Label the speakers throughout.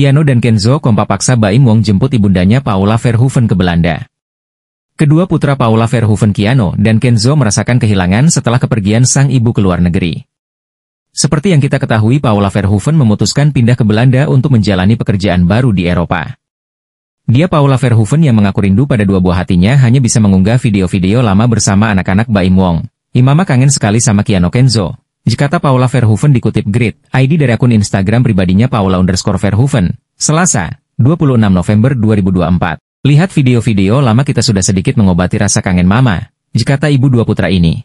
Speaker 1: Kiano dan Kenzo kompak paksa Baim Wong jemput ibundanya Paula Verhoeven ke Belanda. Kedua putra Paula Verhoeven Kiano dan Kenzo merasakan kehilangan setelah kepergian sang ibu ke luar negeri. Seperti yang kita ketahui Paula Verhoeven memutuskan pindah ke Belanda untuk menjalani pekerjaan baru di Eropa. Dia Paula Verhoeven yang mengaku rindu pada dua buah hatinya hanya bisa mengunggah video-video lama bersama anak-anak Baim Wong. Imama kangen sekali sama Kiano Kenzo, Jakarta Paula Verhoeven dikutip Grid, ID dari akun Instagram pribadinya Paula underscore Verhoeven, Selasa, 26 November 2024. Lihat video-video lama kita sudah sedikit mengobati rasa kangen mama, Jakarta, ibu dua putra ini.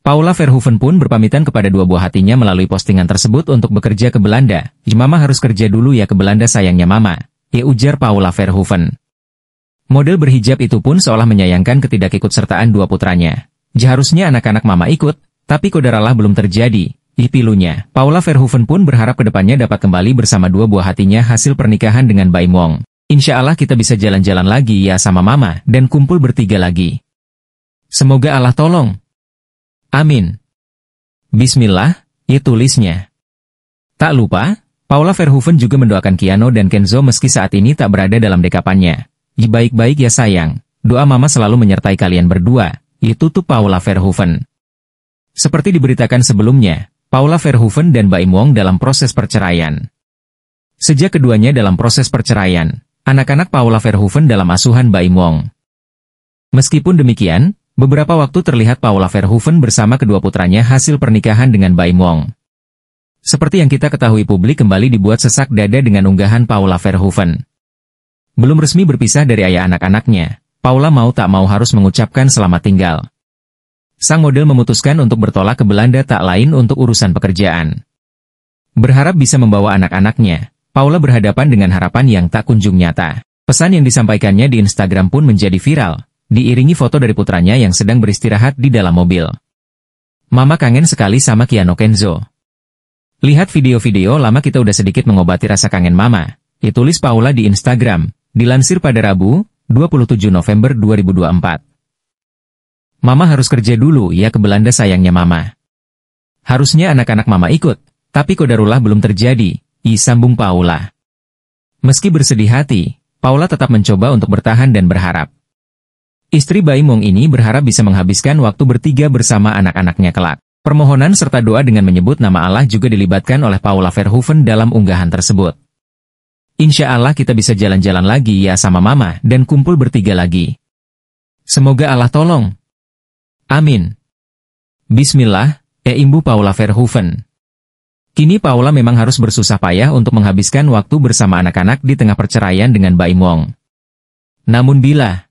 Speaker 1: Paula Verhoeven pun berpamitan kepada dua buah hatinya melalui postingan tersebut untuk bekerja ke Belanda. Mama harus kerja dulu ya ke Belanda sayangnya mama, ya ujar Paula Verhoeven. Model berhijab itu pun seolah menyayangkan ketidakikutsertaan dua putranya. Jaharusnya anak-anak mama ikut, tapi kodaralah belum terjadi, ih pilunya. Paula Verhoeven pun berharap kedepannya dapat kembali bersama dua buah hatinya hasil pernikahan dengan Bai Wong. Insya Allah kita bisa jalan-jalan lagi ya sama mama dan kumpul bertiga lagi. Semoga Allah tolong. Amin. Bismillah, ya tulisnya. Tak lupa, Paula Verhoeven juga mendoakan Kiano dan Kenzo meski saat ini tak berada dalam dekapannya. Baik-baik ya sayang, doa mama selalu menyertai kalian berdua, itu tuh Paula Verhoeven. Seperti diberitakan sebelumnya, Paula Verhoeven dan Baim Wong dalam proses perceraian. Sejak keduanya dalam proses perceraian, anak-anak Paula Verhoeven dalam asuhan Baim Wong. Meskipun demikian, beberapa waktu terlihat Paula Verhoeven bersama kedua putranya hasil pernikahan dengan Baim Wong. Seperti yang kita ketahui publik kembali dibuat sesak dada dengan unggahan Paula Verhoeven. Belum resmi berpisah dari ayah anak-anaknya, Paula mau tak mau harus mengucapkan selamat tinggal sang model memutuskan untuk bertolak ke Belanda tak lain untuk urusan pekerjaan. Berharap bisa membawa anak-anaknya, Paula berhadapan dengan harapan yang tak kunjung nyata. Pesan yang disampaikannya di Instagram pun menjadi viral, diiringi foto dari putranya yang sedang beristirahat di dalam mobil. Mama kangen sekali sama Kiano Kenzo. Lihat video-video lama kita udah sedikit mengobati rasa kangen mama, ditulis Paula di Instagram, dilansir pada Rabu, 27 November 2024. Mama harus kerja dulu ya ke Belanda sayangnya Mama. Harusnya anak-anak Mama ikut, tapi kodarullah belum terjadi, i sambung Paula. Meski bersedih hati, Paula tetap mencoba untuk bertahan dan berharap. Istri Bayi Mong ini berharap bisa menghabiskan waktu bertiga bersama anak-anaknya kelak. Permohonan serta doa dengan menyebut nama Allah juga dilibatkan oleh Paula Verhoeven dalam unggahan tersebut. Insya Allah kita bisa jalan-jalan lagi ya sama mama dan kumpul bertiga lagi. Semoga Allah tolong, Amin. Bismillah, e imbu Paula Verhoeven. Kini Paula memang harus bersusah payah untuk menghabiskan waktu bersama anak-anak di tengah perceraian dengan Baim Wong. Namun bila